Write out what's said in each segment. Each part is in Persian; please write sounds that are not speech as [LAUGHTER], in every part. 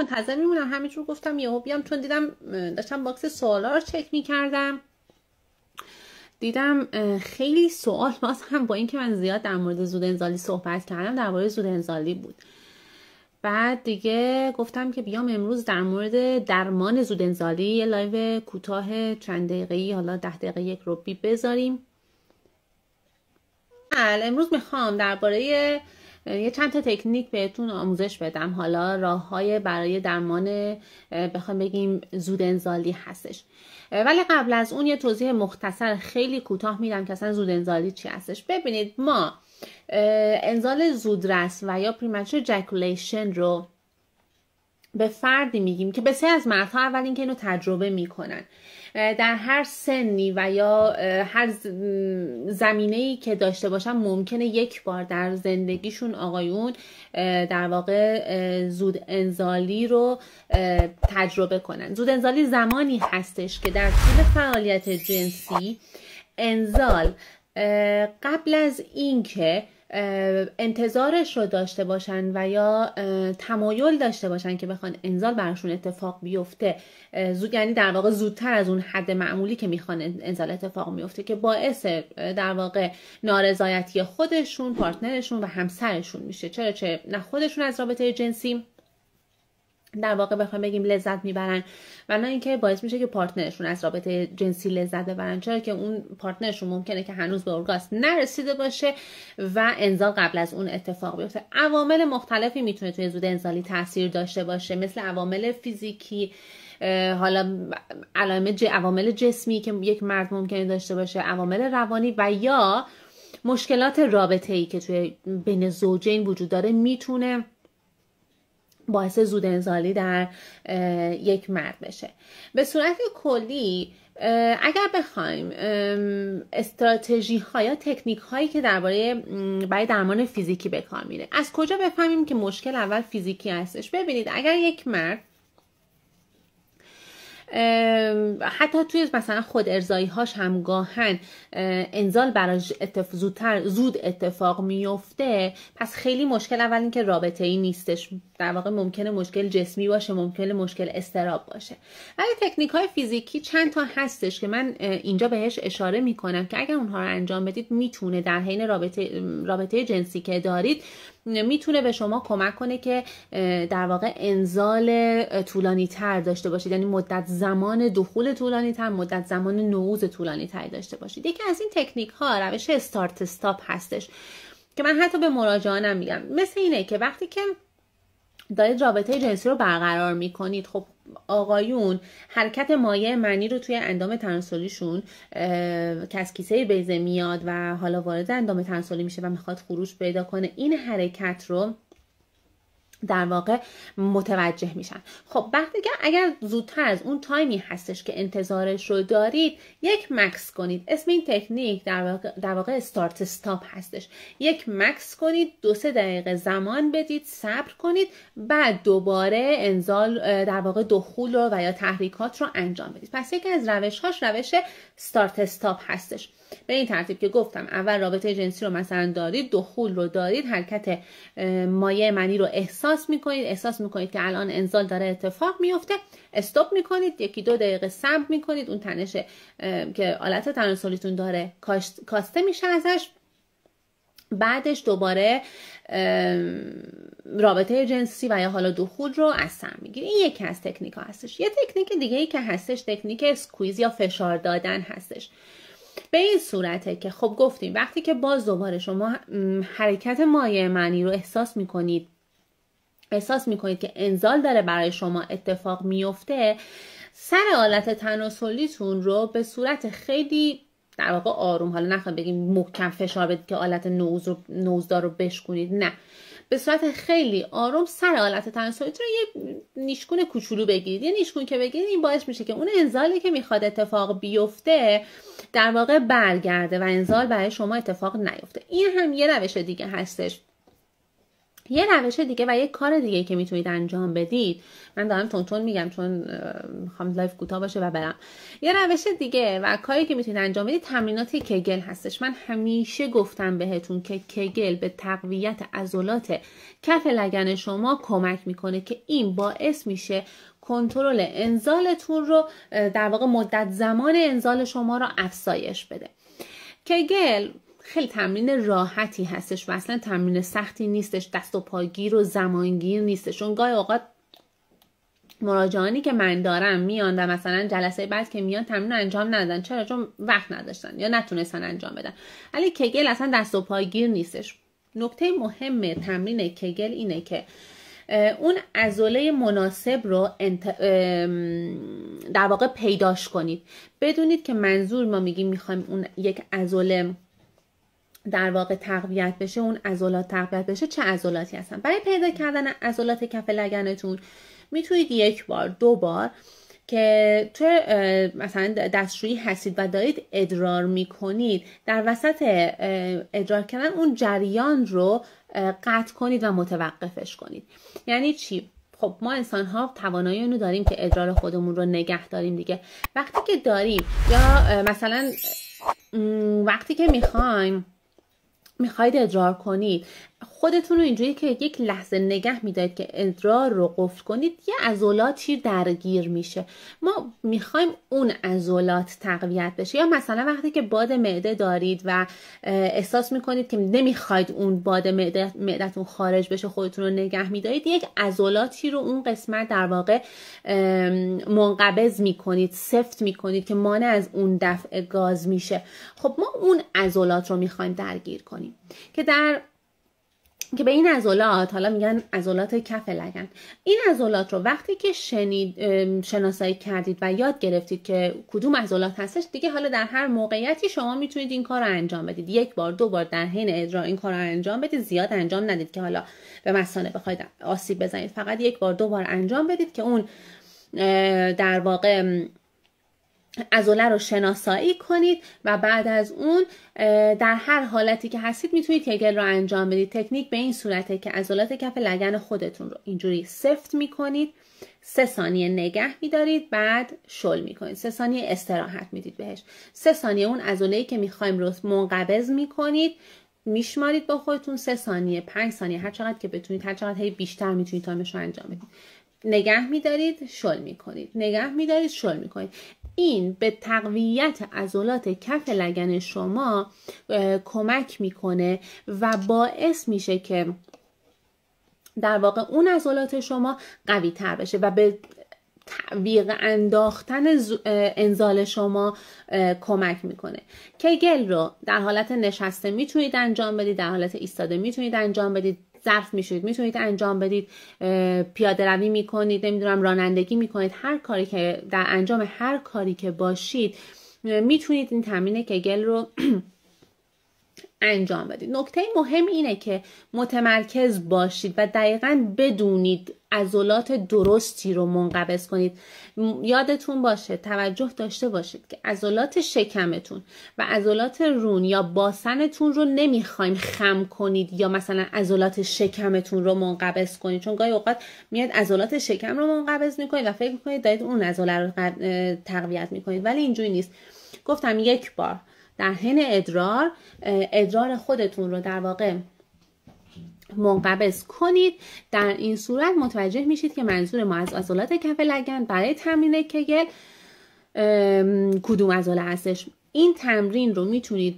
منتظر میمونم همینجور گفتم یهو بیام چون دیدم داشتم باکس سوالا رو چک میکردم دیدم خیلی سوال باز هم با اینکه من زیاد در مورد زود انزالی صحبت کردم درباره زود انزالی بود بعد دیگه گفتم که بیام امروز در مورد درمان زود انزالی یه لایو کوتاه چند دقیقه حالا ده دقیقه یک روبی بذاریم بله، امروز میخوام درباره یه چند تا تکنیک بهتون آموزش بدم حالا راه های برای درمان بخوام بگیم زود انزالی هستش ولی قبل از اون یه توضیح مختصر خیلی کوتاه میدم که اصلا زود انزالی چی هستش ببینید ما انزال زودرس و یا پریمچور جکولیشن رو به فردی میگیم که بسیار از مردها اول اینکه اینو تجربه میکنن در هر سنی و یا هر زمینه ای که داشته باشن ممکنه یک بار در زندگیشون آقایون در واقع زود انزالی رو تجربه کنن زود انزالی زمانی هستش که در طول فعالیت جنسی انزال قبل از اینکه انتظارش رو داشته باشن و یا تمایل داشته باشن که بخوان انزال براشون اتفاق بیفته زود یعنی در واقع زودتر از اون حد معمولی که میخوان انزال اتفاق میفته که باعث در واقع نارضایتی خودشون پارتنرشون و همسرشون میشه چرا چه نه خودشون از رابطه جنسی در واقع بخوام بگیم لذت میبرن و نه اینکه باعث میشه که پارتنرشون از رابطه جنسی لذت ببرن چرا که اون پارتنرشون ممکنه که هنوز به اورگاسم نرسیده باشه و انزال قبل از اون اتفاق بیفته عوامل مختلفی میتونه توی زود انزالی تاثیر داشته باشه مثل عوامل فیزیکی حالا علائم عوامل جسمی که یک مرد ممکنه داشته باشه عوامل روانی و یا مشکلات رابطه ای که توی بین زوجین وجود داره میتونه باعث زود انزالی در یک مرد بشه به صورت کلی اگر بخوایم استراتژی ها یا تکنیک هایی که درباره برای درمان فیزیکی به کار میره از کجا بفهمیم که مشکل اول فیزیکی هستش ببینید اگر یک مرد حتی توی مثلا خود ارزایی هاش گاهن انزال براش اتف... زودتر زود اتفاق میفته پس خیلی مشکل اول اینکه رابطه ای نیستش در واقع ممکنه مشکل جسمی باشه ممکنه مشکل استراب باشه ولی تکنیک های فیزیکی چند تا هستش که من اینجا بهش اشاره میکنم که اگر اونها رو انجام بدید میتونه در حین رابطه, رابطه جنسی که دارید میتونه به شما کمک کنه که در واقع انزال طولانی تر داشته باشید یعنی مدت زمان دخول طولانی تر مدت زمان نعوز طولانی تر داشته باشید یکی از این تکنیک ها روش استارت استاپ هستش که من حتی به مراجعانم میگم مثل اینه که وقتی که دارید رابطه جنسی رو برقرار میکنید خب آقایون حرکت مایع معنی رو توی اندام تناسلیشون که از کیسه بیزه میاد و حالا وارد اندام تناسلی میشه و میخواد خروج پیدا کنه این حرکت رو در واقع متوجه میشن خب وقتی که اگر زودتر از اون تایمی هستش که انتظارش رو دارید یک مکس کنید اسم این تکنیک در واقع, در واقع استارت استاپ هستش یک مکس کنید دو سه دقیقه زمان بدید صبر کنید بعد دوباره انزال در واقع دخول رو و یا تحریکات رو انجام بدید پس یکی از روش هاش روش استارت استاپ هستش به این ترتیب که گفتم اول رابطه جنسی رو مثلا دارید دخول رو دارید حرکت مایه منی رو احساس میکنید احساس میکنید که الان انزال داره اتفاق میفته استوب میکنید یکی دو دقیقه صبر میکنید اون تنش که آلت تناسلیتون داره کاسته میشه ازش بعدش دوباره رابطه جنسی و یا حالا دخول رو از سر میگیره این یکی از تکنیک ها هستش یه تکنیک دیگه ای که هستش تکنیک سکویز یا فشار دادن هستش به این صورته که خب گفتیم وقتی که باز دوباره شما حرکت مایع معنی رو احساس میکنید احساس میکنید که انزال داره برای شما اتفاق میفته سر حالت تناسلیتون رو به صورت خیلی در واقع آروم حالا نخواهیم بگیم محکم فشار بدید که آلت نوز رو نوزدار رو بشکونید نه به صورت خیلی آروم سر آلت تنسایت رو یه نیشکون کوچولو بگیرید یه نیشکون که بگیرید این باعث میشه که اون انزالی که میخواد اتفاق بیفته در واقع برگرده و انزال برای شما اتفاق نیفته این هم یه روش دیگه هستش یه روش دیگه و یه کار دیگه که میتونید انجام بدید من دارم تون تون میگم چون میخوام لایف کوتاه باشه و برم یه روش دیگه و کاری که میتونید انجام بدید تمرینات کگل هستش من همیشه گفتم بهتون که کگل به تقویت عضلات کف لگن شما کمک میکنه که این باعث میشه کنترل انزالتون رو در واقع مدت زمان انزال شما رو افزایش بده کگل خیلی تمرین راحتی هستش و اصلا تمرین سختی نیستش دست و پاگیر و زمانگیر نیستش چون گاهی اوقات مراجعانی که من دارم میان و مثلا جلسه بعد که میان تمرین انجام ندادن چرا چون وقت نداشتن یا نتونستن انجام بدن ولی کگل اصلا دست و پاگیر نیستش نکته مهم تمرین کگل اینه که اون ازوله مناسب رو انت... در واقع پیداش کنید بدونید که منظور ما میگیم میخوایم اون یک ازوله در واقع تقویت بشه اون عضلات تقویت بشه چه عضلاتی هستن برای پیدا کردن عضلات کف لگنتون میتونید یک بار دو بار که تو مثلا دستشویی هستید و دارید ادرار میکنید در وسط ادرار کردن اون جریان رو قطع کنید و متوقفش کنید یعنی چی خب ما انسان ها توانایی اونو داریم که ادرار خودمون رو نگه داریم دیگه وقتی که داریم یا مثلا وقتی که میخوایم میخواید ادرار کنید خودتون رو اینجوری که یک لحظه نگه میدارید که ادرار رو قفل کنید یه عضلاتی درگیر میشه ما میخوایم اون عضلات تقویت بشه یا مثلا وقتی که باد معده دارید و احساس میکنید که نمیخواید اون باد معده معدتون خارج بشه خودتون رو نگه میدارید یک عضلاتی رو اون قسمت در واقع منقبض میکنید سفت میکنید که مانع از اون دفع گاز میشه خب ما اون عضلات رو میخوایم درگیر کنیم که در که به این عضلات حالا میگن عضلات کف لگن این عضلات رو وقتی که شنید شناسایی کردید و یاد گرفتید که کدوم عضلات هستش دیگه حالا در هر موقعیتی شما میتونید این کار رو انجام بدید یک بار دو بار در حین اجرا این کار رو انجام بدید زیاد انجام ندید که حالا به مسانه بخواید آسیب بزنید فقط یک بار دو بار انجام بدید که اون در واقع ازوله رو شناسایی کنید و بعد از اون در هر حالتی که هستید میتونید کگل رو انجام بدید تکنیک به این صورته که ازولات کف لگن خودتون رو اینجوری سفت میکنید سه ثانیه نگه میدارید بعد شل میکنید سه ثانیه استراحت میدید بهش سه ثانیه اون ای که میخوایم رو منقبض میکنید میشمارید با خودتون سه ثانیه پنج ثانیه هر چقدر که بتونید هر چقدر هی بیشتر میتونید تایمش رو انجام بدید نگه میدارید شل میکنید نگه میدارید شل میکنید این به تقویت عضلات کف لگن شما کمک میکنه و باعث میشه که در واقع اون عضلات شما قوی تر بشه و به تعویق انداختن انزال شما کمک میکنه گل رو در حالت نشسته میتونید انجام بدید در حالت ایستاده میتونید انجام بدید ظرف میشید میتونید انجام بدید پیاده روی میکنید نمیدونم رانندگی میکنید هر کاری که در انجام هر کاری که باشید میتونید این تمرین کگل رو [CLEARS THROAT] انجام بدید نکته مهم اینه که متمرکز باشید و دقیقا بدونید عضلات درستی رو منقبض کنید یادتون باشه توجه داشته باشید که عضلات شکمتون و عضلات رون یا باسنتون رو نمیخوایم خم کنید یا مثلا عضلات شکمتون رو منقبض کنید چون گاهی اوقات میاد عضلات شکم رو منقبض میکنید و فکر میکنید دارید اون عضله رو تقویت میکنید ولی اینجوری نیست گفتم یک بار در حین ادرار ادرار خودتون رو در واقع منقبض کنید در این صورت متوجه میشید که منظور ما از عضلات کف لگن برای تمرین کگل کدوم عضله هستش این تمرین رو میتونید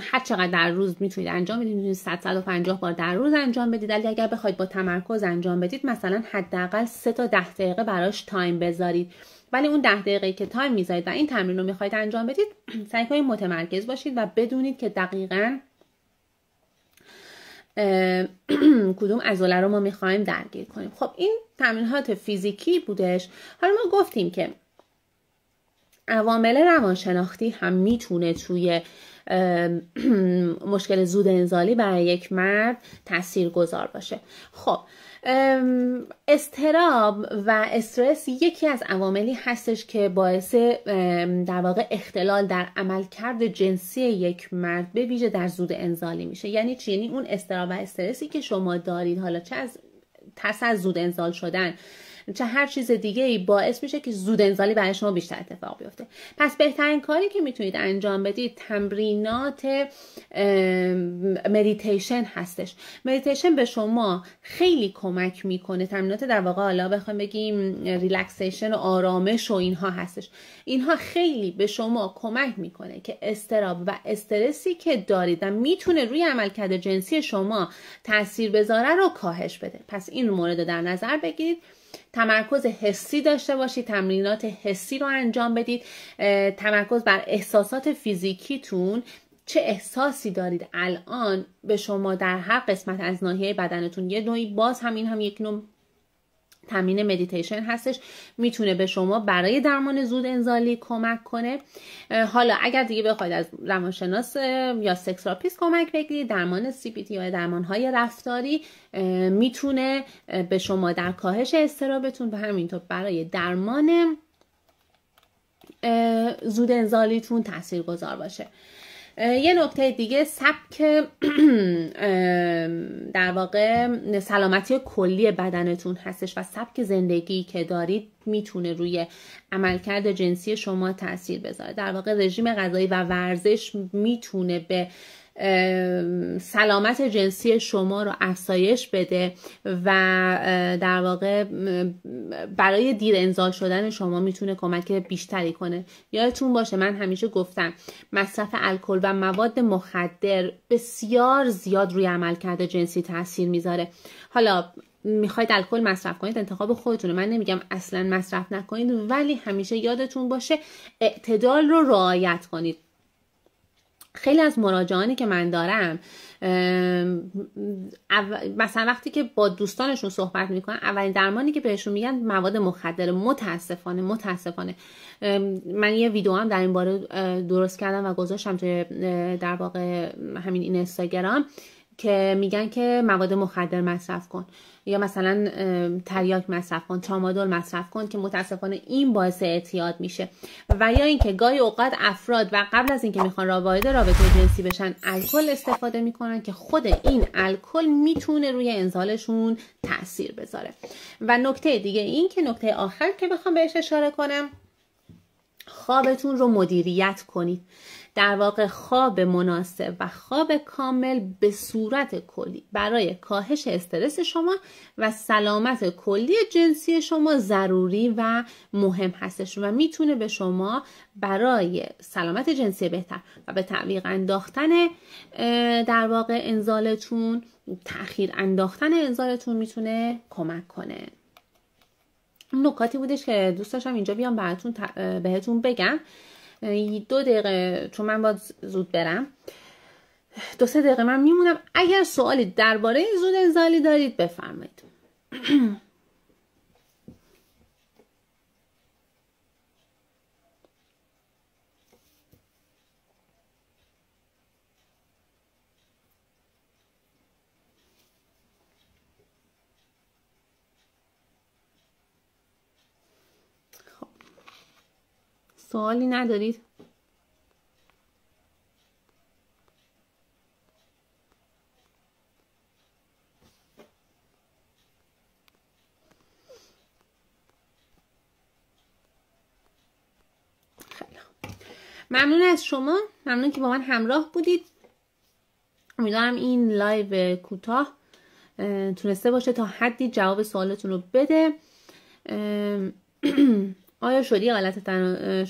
هر چقدر در روز میتونید انجام بدید میتونید 150 بار در روز انجام بدید ولی اگر بخواید با تمرکز انجام بدید مثلا حداقل 3 تا 10 دقیقه براش تایم بذارید ولی اون 10 دقیقه که تایم میذارید و این تمرین رو میخواید انجام بدید [CLEARS THROAT] سعی کنید متمرکز باشید و بدونید که دقیقاً [CLEARS THROAT] کدوم ازوله رو ما میخوایم درگیر کنیم خب این تمرینات فیزیکی بودش حالا ما گفتیم که عوامل روانشناختی هم میتونه توی [CLEARS THROAT] مشکل زود انزالی برای یک مرد تاثیر گذار باشه خب استراب و استرس یکی از عواملی هستش که باعث در واقع اختلال در عملکرد جنسی یک مرد به ویژه در زود انزالی میشه یعنی چی یعنی اون استراب و استرسی که شما دارید حالا چه از تس از زود انزال شدن چه هر چیز دیگه ای باعث میشه که زود انزالی برای شما بیشتر اتفاق بیفته پس بهترین کاری که میتونید انجام بدید تمرینات مدیتیشن هستش مدیتیشن به شما خیلی کمک میکنه تمرینات در واقع حالا بخوام بگیم ریلکسیشن و آرامش و اینها هستش اینها خیلی به شما کمک میکنه که استراب و استرسی که دارید و میتونه روی عملکرد جنسی شما تاثیر بذاره رو کاهش بده پس این مورد در نظر بگیرید تمرکز حسی داشته باشید تمرینات حسی رو انجام بدید تمرکز بر احساسات فیزیکیتون چه احساسی دارید الان به شما در هر قسمت از ناحیه بدنتون یه نوعی باز همین هم یک نوع تمرین مدیتیشن هستش میتونه به شما برای درمان زود انزالی کمک کنه حالا اگر دیگه بخواید از روانشناس یا سکس راپیس کمک بگیرید درمان سی پی تی یا درمان های رفتاری میتونه به شما در کاهش استرابتون و همینطور برای درمان زود انزالیتون تاثیرگذار باشه یه نکته دیگه سبک [CLEARS THROAT] در واقع سلامتی کلی بدنتون هستش و سبک زندگی که دارید میتونه روی عملکرد جنسی شما تاثیر بذاره در واقع رژیم غذایی و ورزش میتونه به سلامت جنسی شما رو افزایش بده و در واقع برای دیر انزال شدن شما میتونه کمک بیشتری کنه یادتون باشه من همیشه گفتم مصرف الکل و مواد مخدر بسیار زیاد روی عملکرد جنسی تاثیر میذاره حالا میخواید الکل مصرف کنید انتخاب خودتونه من نمیگم اصلا مصرف نکنید ولی همیشه یادتون باشه اعتدال رو رعایت کنید خیلی از مراجعانی که من دارم مثلا وقتی که با دوستانشون صحبت میکنن اولین درمانی که بهشون میگن مواد مخدر متاسفانه متاسفانه من یه ویدیو هم در این باره درست کردم و گذاشتم توی در واقع همین این اینستاگرام که میگن که مواد مخدر مصرف کن یا مثلا تریاک مصرف کن ترامادول مصرف کن که متاسفانه این باعث اعتیاد میشه و یا اینکه گاهی اوقات افراد و قبل از اینکه میخوان رابطه وارد رابطه جنسی بشن الکل استفاده میکنن که خود این الکل میتونه روی انزالشون تاثیر بذاره و نکته دیگه این که نکته آخر که میخوام بهش اشاره کنم خوابتون رو مدیریت کنید در واقع خواب مناسب و خواب کامل به صورت کلی برای کاهش استرس شما و سلامت کلی جنسی شما ضروری و مهم هستش و میتونه به شما برای سلامت جنسی بهتر و به تعویق انداختن در واقع انزالتون تاخیر انداختن انزالتون میتونه کمک کنه نکاتی بودش که دوست داشتم اینجا بیام براتون بهتون بگم دو دقیقه چون من باید زود برم دو سه دقیقه من میمونم اگر سوالی درباره زود انزالی دارید بفرمایید [CLEARS THROAT] سوالی ندارید ممنون از شما ممنون که با من همراه بودید امیدوارم این لایو کوتاه تونسته باشه تا حدی جواب سوالتون رو بده [CLEARS THROAT] آیا شلی آلت تن...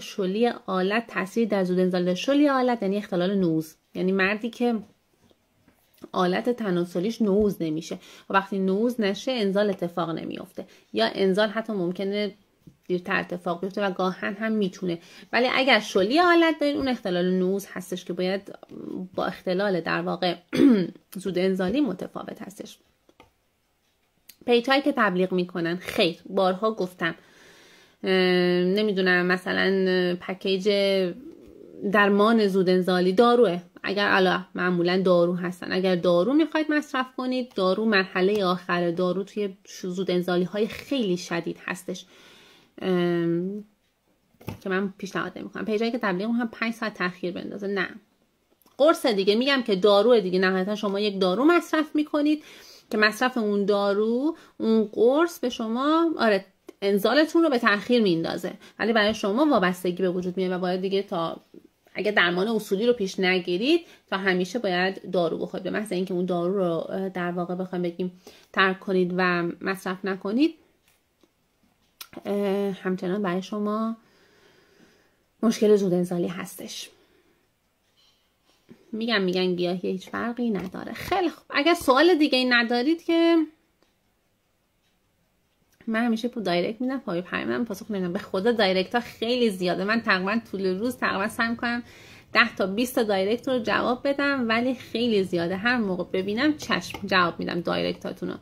شلی آلت تاثیر در زود انزال شلی آلت یعنی اختلال نوز یعنی مردی که آلت تناسلیش نوز نمیشه و وقتی نوز نشه انزال اتفاق نمیافته یا انزال حتی ممکنه دیرتر اتفاق بیفته و گاهن هم میتونه ولی اگر شلی حالت دارین اون اختلال نوز هستش که باید با اختلال در واقع [CLEARS THROAT] زود انزالی متفاوت هستش پیتایی که تبلیغ میکنن خیر بارها گفتم نمیدونم مثلا پکیج درمان زود انزالی داروه اگر الا معمولا دارو هستن اگر دارو میخواید مصرف کنید دارو مرحله آخر دارو توی زود انزالی های خیلی شدید هستش که من پیشنهاد نمیکنم پیجایی که تبلیغ هم 5 ساعت تاخیر بندازه نه قرص دیگه میگم که دارو دیگه نهایتا شما یک دارو مصرف میکنید که مصرف اون دارو اون قرص به شما آره انزالتون رو به تاخیر میندازه ولی برای شما وابستگی به وجود میاد و باید دیگه تا اگه درمان اصولی رو پیش نگیرید تا همیشه باید دارو بخورید به محض اینکه اون دارو رو در واقع بخوایم بگیم ترک کنید و مصرف نکنید همچنان برای شما مشکل زود انزالی هستش میگم میگن گیاهی هیچ فرقی نداره خیلی خوب اگر سوال دیگه ای ندارید که من همیشه پو دایرکت میدم پای من پاسخ نمیدم به خدا دایرکت ها خیلی زیاده من تقریبا طول روز تقریبا سعی کنم 10 تا 20 تا دایرکت رو جواب بدم ولی خیلی زیاده هر موقع ببینم چشم جواب میدم هاتون رو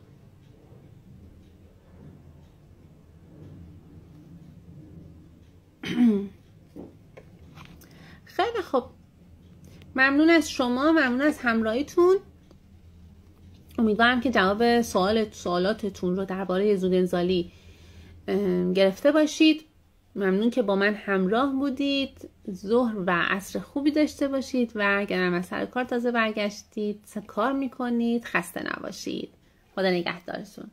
[CLEARS THROAT] خیلی خب ممنون از شما ممنون از همراهیتون امیدوارم که جواب سوال سوالاتتون رو درباره زودنزالی گرفته باشید ممنون که با من همراه بودید ظهر و عصر خوبی داشته باشید و اگر از سر کار تازه برگشتید کار میکنید خسته نباشید خدا نگهدارتون